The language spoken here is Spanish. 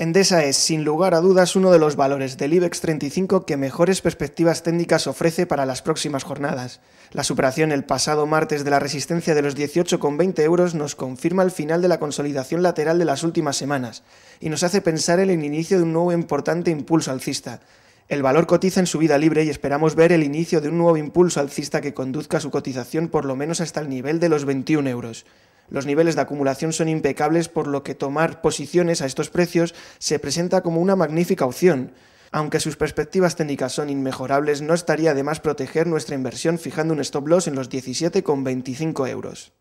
Endesa es, sin lugar a dudas, uno de los valores del IBEX 35 que mejores perspectivas técnicas ofrece para las próximas jornadas. La superación el pasado martes de la resistencia de los 18,20 euros nos confirma el final de la consolidación lateral de las últimas semanas y nos hace pensar en el inicio de un nuevo importante impulso alcista. El valor cotiza en subida libre y esperamos ver el inicio de un nuevo impulso alcista que conduzca su cotización por lo menos hasta el nivel de los 21 euros. Los niveles de acumulación son impecables por lo que tomar posiciones a estos precios se presenta como una magnífica opción. Aunque sus perspectivas técnicas son inmejorables, no estaría de más proteger nuestra inversión fijando un stop loss en los 17,25 euros.